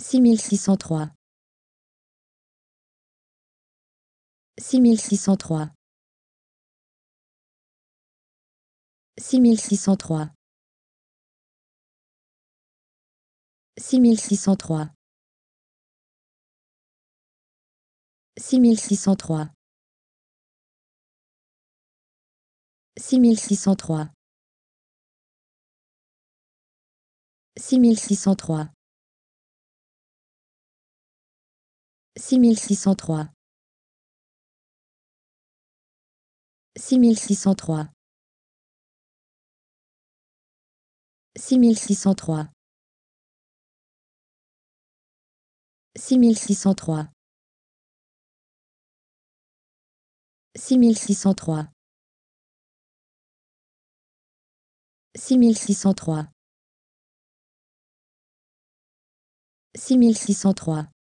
6603 6603 6603 6603 6603 6603 6603 6603 6603 6603 6603 6603 6603 6603